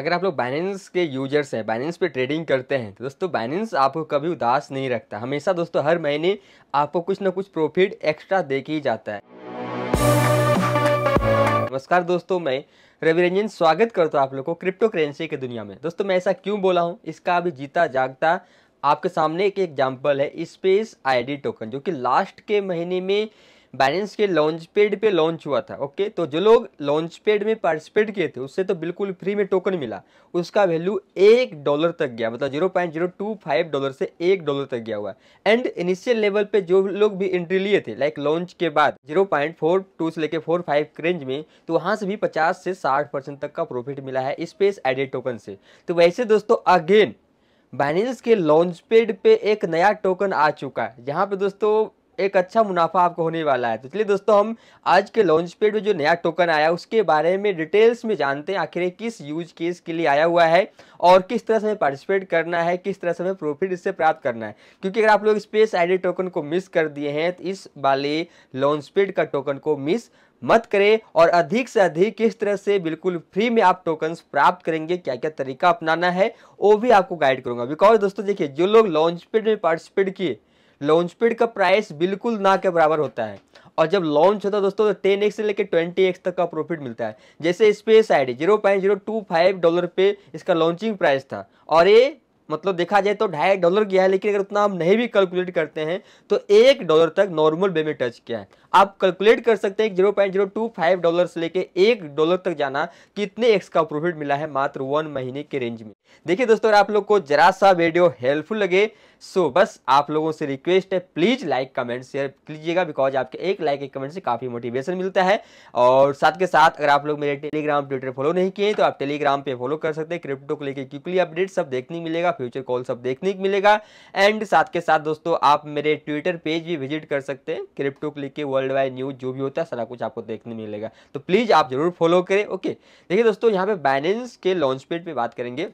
अगर आप लोग बाइनेंस के यूजर्स हैं बाइनेंस पे ट्रेडिंग करते हैं तो दोस्तों बाइनेंस आपको कभी उदास नहीं रखता हमेशा दोस्तों हर महीने आपको कुछ ना कुछ प्रॉफिट एक्स्ट्रा दे ही जाता है नमस्कार दोस्तों मैं रवि रंजन स्वागत करता हूँ आप लोग को क्रिप्टो करेंसी की दुनिया में दोस्तों मैं ऐसा क्यों बोला हूँ इसका अभी जीता जागता आपके सामने एक एग्जाम्पल है स्पेस आई टोकन जो कि लास्ट के महीने में बाइनेंस के लॉन्च पेड पे लॉन्च हुआ था ओके तो जो लोग लॉन्च पेड में पार्टिसिपेट किए थे उससे तो बिल्कुल फ्री में टोकन मिला उसका वैल्यू एक डॉलर तक गया मतलब zero point zero two five dollar से एक डॉलर तक गया हुआ एंड इनिशियल लेवल पे जो लोग भी एंट्री लिए थे लाइक लॉन्च के बाद जीरो पॉइंट फोर टू से लेकर फोर फाइव रेंज में तो वहाँ से भी पचास से साठ परसेंट तक का प्रॉफिट मिला है स्पेस एडेड टोकन से तो वैसे दोस्तों अगेन बाइनेंस के लॉन्च पेड पे एक नया टोकन आ चुका है जहाँ पे दोस्तों एक अच्छा मुनाफा आपको होने वाला है तो चलिए दोस्तों हम आज के लॉन्च पेड में जो नया टोकन आया उसके बारे में डिटेल्स में जानते हैं आखिर किस यूज केस के लिए आया हुआ है और किस तरह से हमें पार्टिसिपेट करना है किस तरह से हमें प्रॉफिट इससे प्राप्त करना है क्योंकि अगर आप लोग स्पेस आई टोकन को मिस कर दिए हैं तो इस वाले लॉन्च पेड का टोकन को मिस मत करें और अधिक से अधिक किस तरह से बिल्कुल फ्री में आप टोकन्स प्राप्त करेंगे क्या क्या तरीका अपनाना है वो भी आपको गाइड करूंगा बिकॉज दोस्तों देखिए जो लोग लॉन्च पेड में पार्टिसिपेट किए लॉन्च पेड का प्राइस बिल्कुल ना के बराबर होता है और जब लॉन्च होता है दोस्तों तो टेन एक्स से लेकर ट्वेंटी एक्स तक का प्रॉफिट मिलता है जैसे space I D zero point zero two five dollar पे इसका लॉन्चिंग प्राइस था और ये मतलब देखा जाए तो ढाई डॉलर गया है लेकिन अगर उतना हम नहीं भी कैलकुलेट करते हैं तो एक डॉलर तक नॉर्मल वे में टच किया है आप कैलकुलेट कर सकते हैं zero point zero two five dollar से लेके एक डॉलर तक जाना कितने एक्स का प्रॉफिट मिला है मात्र वन महीने के रेंज में देखिए दोस्तों अगर आप लोग को जरा सा वीडियो हेल्पफुल लगे सो so, बस आप लोगों से रिक्वेस्ट है प्लीज़ लाइक कमेंट शेयर कीजिएगा बिकॉज आपके एक लाइक एक कमेंट से काफ़ी मोटिवेशन मिलता है और साथ के साथ अगर आप लोग मेरे टेलीग्राम ट्विटर फॉलो नहीं किए तो आप टेलीग्राम पे फॉलो कर सकते हैं क्रिप्टो को लेकर क्यूकली अपडेट सब देखने मिलेगा फ्यूचर कॉल सब देखने को मिलेगा एंड साथ के साथ दोस्तों आप मेरे ट्विटर पेज भी विजिट कर सकते हैं क्रिप्टो को लेकर वर्ल्ड वाइड न्यूज़ जो भी होता है सारा कुछ आपको देखने मिलेगा तो प्लीज़ आप जरूर फॉलो करें ओके देखिए दोस्तों यहाँ पे बैलेंस के लॉन्च पेड पर बात करेंगे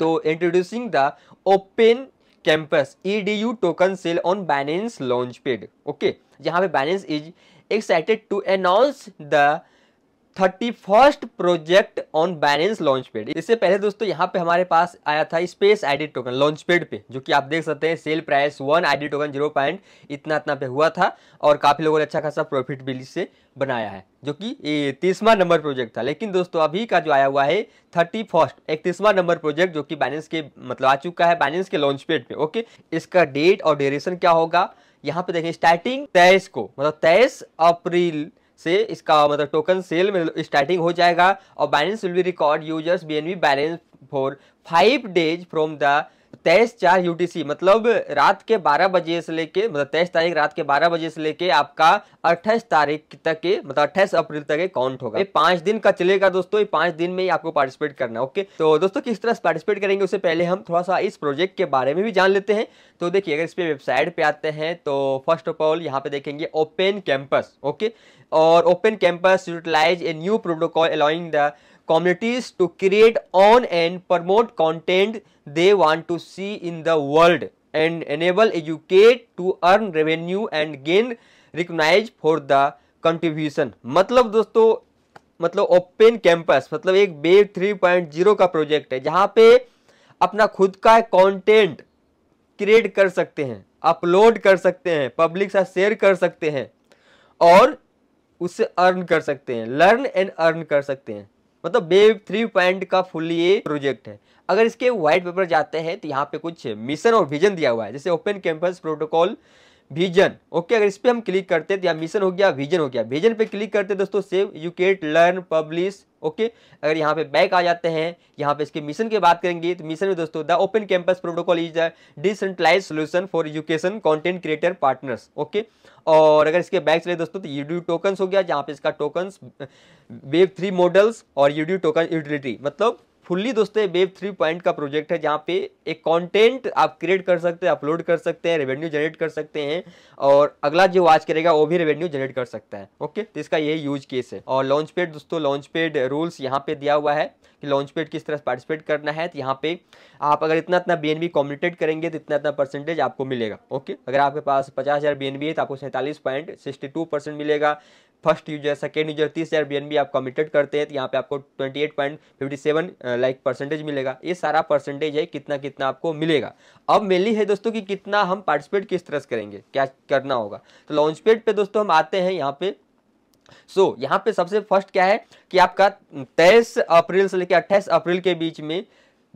तो introducing the open campus EDU token sale on Binance launch pad okay यहाँ पे Binance is excited to announce the thirty first project on Binance launch pad इससे पहले दोस्तों यहाँ पे हमारे पास आया था space ID token launch pad पे जो कि आप देख सकते हैं sale price one ID token zero point इतना इतना पे हुआ था और काफ़ी लोगों ने अच्छा खासा प्रॉफिट भी इससे बनाया है जो कि तीसवा नंबर प्रोजेक्ट था लेकिन दोस्तों अभी का जो आया हुआ है थर्टी फर्स्ट इकतीसवा नंबर प्रोजेक्ट जो कि बैलेंस के मतलब आ चुका है बैलेंस के लॉन्च पेड पे ओके इसका डेट और ड्यूरेशन क्या होगा यहाँ पे देखें स्टार्टिंग तेईस को मतलब तेईस अप्रैल से इसका मतलब टोकन सेल स्टार्टिंग हो जाएगा और Binance will be record users B balance for five days from the तेईस चार यू मतलब रात के 12 बजे से लेके मतलब तेईस तारीख रात के 12 बजे से लेके आपका 28 तारीख तक के मतलब अट्ठाईस अप्रैल तक के काउंट होगा ये पांच दिन का चलेगा दोस्तों ये पांच दिन में ही आपको पार्टिसिपेट करना है ओके तो दोस्तों किस तरह से पार्टिसिपेट करेंगे उससे पहले हम थोड़ा सा इस प्रोजेक्ट के बारे में भी जान लेते हैं तो देखिए अगर इस पर वेबसाइट पर आते हैं तो फर्स्ट ऑफ ऑल यहाँ पे देखेंगे ओपन कैंपस ओके और open campus utilize a new protocol allowing the communities to create on and promote content they want to see in the world and enable educate to earn revenue and gain recognized for the contribution मतलब दोस्तों मतलब open campus मतलब एक web 3.0 का project है जहाँ पे अपना खुद का कंटेंट क्रिएट कर सकते हैं अपलोड कर सकते हैं पब्लिक साथ शेयर कर सकते हैं और उससे अर्न कर सकते हैं लर्न एंड अर्न कर सकते हैं मतलब वेब थ्री पॉइंट का फुल ये प्रोजेक्ट है अगर इसके व्हाइट पेपर जाते हैं तो यहाँ पे कुछ मिशन और विजन दिया हुआ है जैसे open campus protocol vision okay अगर इस पर हम क्लिक करते हैं तो यहाँ मिशन हो गया विजन हो गया विजन पे क्लिक करते हैं दोस्तों save create learn publish okay अगर यहाँ पे बैक आ जाते हैं यहाँ पे इसके मिशन की बात करेंगे तो मिशन में दोस्तों the open campus protocol is the decentralize solution for education content creator partners okay और अगर इसके बैक चले दोस्तों तो यूड्यू टोकन्स हो गया जहाँ पे इसका टोकन्स वेब थ्री मॉडल्स और यूड्यू टोकन यूटिलिटी मतलब फुल्ली दोस्तों वेब थ्री पॉइंट का प्रोजेक्ट है जहाँ पे एक कंटेंट आप क्रिएट कर सकते हैं अपलोड कर सकते हैं रेवेन्यू जनरेट कर सकते हैं और अगला जो वॉच करेगा वो भी रेवेन्यू जनरेट कर सकता है ओके तो इसका ये यूज केस है और लॉन्च पेड दोस्तों लॉन्च पेड रूल्स यहाँ पे दिया हुआ है कि लॉन्च पेड किस तरह पार्टिसिपेट करना है तो यहाँ पे आप अगर इतना इतना बी एन कॉम्युनिकेट करेंगे तो इतना इतना परसेंटेज आपको मिलेगा ओके अगर आपके पास पचास हज़ार बी एन बी है तो आपको सैंतालीस पॉइंट सिक्सटी टू परसेंट मिलेगा फर्स्ट यूजर सेकेंड यूजर तीस हज़ार बी एन बी आप कमिटेड करते हैं तो यहाँ पे आपको twenty eight point fifty seven like percentage मिलेगा ये सारा परसेंटेज है कितना कितना आपको मिलेगा अब मेनली है दोस्तों कि कितना हम पार्टिसिपेट किस तरह से करेंगे क्या करना होगा तो लॉन्च पेड पर दोस्तों हम आते हैं यहाँ पे सो so, यहाँ पे सबसे फर्स्ट क्या है कि आपका तेईस अप्रैल से लेकर अट्ठाईस अप्रैल के बीच में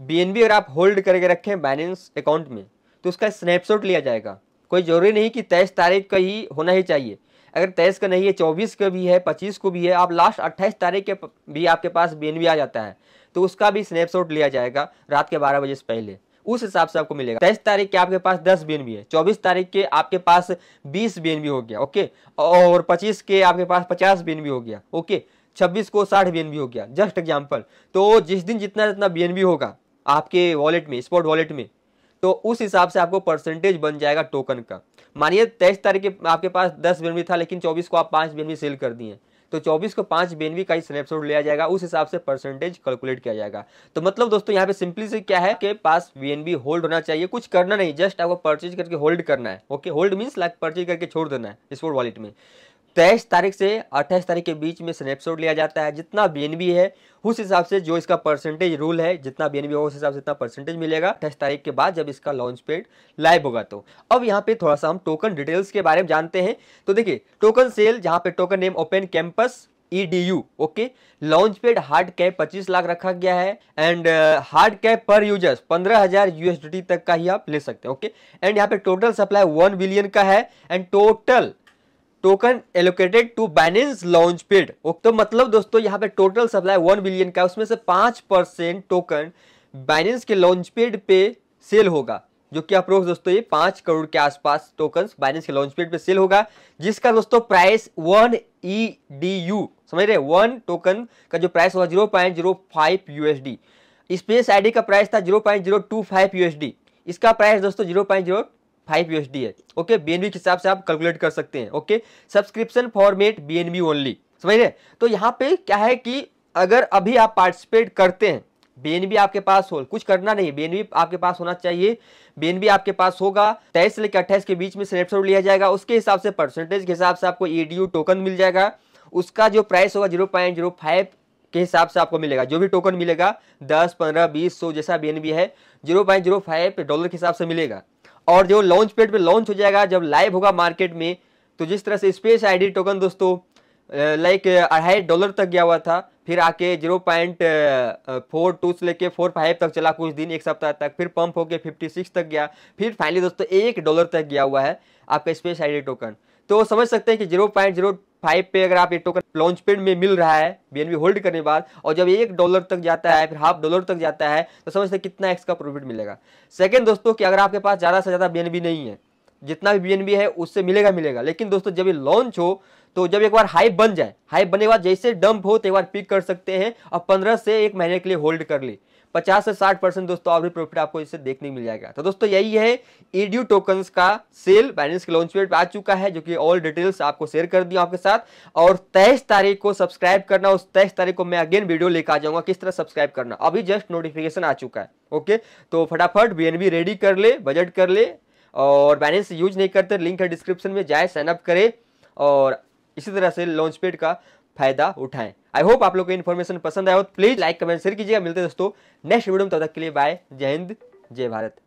बी अगर आप होल्ड करके रखें बैलेंस अकाउंट में तो उसका स्नैपशॉट लिया जाएगा कोई जरूरी नहीं कि तेईस तारीख का ही होना ही चाहिए अगर तेईस का नहीं है चौबीस का भी है पच्चीस को भी है आप लास्ट अट्ठाईस तारीख के भी आपके पास बी आ जाता है तो उसका भी स्नैपशॉट लिया जाएगा रात के बारह बजे से पहले उस हिसाब से आपको मिलेगा तेईस तारीख के आपके पास दस बी है चौबीस तारीख के आपके पास बीस बी हो गया ओके और पच्चीस के आपके पास पचास बी हो गया ओके छब्बीस को साठ बी हो गया जस्ट एग्जाम्पल तो जिस दिन जितना जितना बी होगा आपके वॉलेट में स्पॉट वॉलेट में तो उस हिसाब से आपको परसेंटेज बन जाएगा टोकन का मानिए तेईस तारीख के आपके पास दस बेनवी था लेकिन चौबीस को आप पाँच बेनवी सेल कर दिए तो 24 को पांच बेनवी का ही स्नैपशॉट लिया जाएगा उस हिसाब से परसेंटेज कैलकुलेट किया जाएगा तो मतलब दोस्तों यहाँ पे सिंपली से क्या है कि पास बी होल्ड होना चाहिए कुछ करना नहीं जस्ट आपको परचेज करके होल्ड करना है okay hold means like purchase करके छोड़ देना है स्पोर्ट वॉलेट में तेईस तारीख से अट्ठाईस तारीख के बीच में स्नैपशॉट लिया जाता है जितना बी है उस हिसाब से जो इसका परसेंटेज रूल है जितना बी होगा उस हिसाब से इतना परसेंटेज मिलेगा अट्ठाईस तारीख के बाद जब इसका लॉन्च पेड लाइव होगा तो अब यहाँ पे थोड़ा सा हम टोकन डिटेल्स के बारे में जानते हैं तो देखिए टोकन सेल जहाँ पे token name open campus U okay launch pad hard cap पच्चीस लाख रखा गया है and hard cap per users हजार यूएसडी तक का ही आप ले सकते हैं ओके एंड यहाँ पे टोटल सप्लाई वन बिलियन का है and total token allocated to Binance launch pad तो मतलब दोस्तों यहाँ पे टोटल सप्लाई वन बिलियन का उसमें से पांच परसेंट टोकन बैनेंस के लॉन्च पेड पे सेल होगा जो कि अप्रोक्स दोस्तों ये पांच करोड़ के आसपास टोकन बाइनेंस के लॉन्च पेड पे सेल होगा जिसका दोस्तों price one E D U समझ रहे वन टोकन का जो प्राइस होगा zero point zero five U S D space I D का प्राइस था zero point zero two five U S D इसका प्राइस दोस्तों zero point zero five U है ओके बीएनबी के हिसाब से आप कैलकुलेट कर सकते हैं okay subscription format BNB only समझ रहे तो यहाँ पे क्या है कि अगर अभी आप पार्टिसिपेट करते हैं बीएनबी आपके पास हो कुछ करना नहीं बीएनबी आपके पास होना चाहिए बीएनबी आपके पास होगा तेईस से लेकर अट्ठाईस के बीच में सिलेक्शन लिया जाएगा उसके हिसाब से परसेंटेज के हिसाब से आपको ईडीयू e टोकन मिल जाएगा उसका जो प्राइस होगा जीरो पॉइंट जीरो फाइव के हिसाब से आपको मिलेगा जो भी टोकन मिलेगा दस पंद्रह बीस सौ जैसा बी है zero point zero five dollar के हिसाब से मिलेगा और जो लॉन्च पेड पे लॉन्च हो जाएगा जब लाइव होगा मार्केट में तो जिस तरह से स्पेस आईडी टोकन दोस्तों लाइक अढ़ाई डॉलर तक गया हुआ था फिर आके जीरो पॉइंट फोर टू से लेके फोर फाइव तक चला कुछ दिन एक सप्ताह तक फिर पंप होके फिफ्टी सिक्स तक गया फिर फाइनली दोस्तों एक डॉलर तक गया हुआ है आपका स्पेस आईडी टोकन तो समझ सकते हैं कि जीरो पॉइंट जीरो फाइव पे अगर आप ये टोकन लॉन्च पेड में मिल रहा है बीएनबी होल्ड करने के बाद और जब एक डॉलर तक जाता है फिर हाफ डॉलर तक जाता है तो समझते कितना एक्स का प्रॉफिट मिलेगा सेकेंड दोस्तों कि अगर आपके पास ज़्यादा से ज़्यादा बी नहीं है जितना भी बी है उससे मिलेगा मिलेगा लेकिन दोस्तों जब ये लॉन्च हो तो जब एक बार हाइप बन जाए हाइप बनने के बाद जैसे डंप हो तो एक बार पिक कर सकते हैं और पंद्रह से एक महीने के लिए होल्ड कर ली 50 से 60 परसेंट दोस्तों और भी प्रॉफिट आपको इससे देखने मिल जाएगा तो दोस्तों यही है ईड्यू टोकन्स का सेल बाइनेंस के लॉन्च पेड आ चुका है जो कि ऑल डिटेल्स आपको शेयर कर दिया आपके साथ और तेईस तारीख को सब्सक्राइब करना उस तेईस तारीख को मैं अगेन वीडियो लेकर आ जाऊंगा किस तरह सब्सक्राइब करना अभी जस्ट नोटिफिकेशन आ चुका है ओके तो फटाफट बी रेडी कर ले बजट कर ले और बैलेंस यूज नहीं करते लिंक है डिस्क्रिप्शन में जाए साइनअप करे और इसी तरह से लॉन्च पेड का फायदा उठाएं आई होप आप लोग को इन्फॉर्मेशन पसंद आया हो प्लीज लाइक कमेंट शेयर कीजिएगा मिलते हैं दोस्तों नेक्स्ट वीडियो में तब तक के लिए बाय जय हिंद जय भारत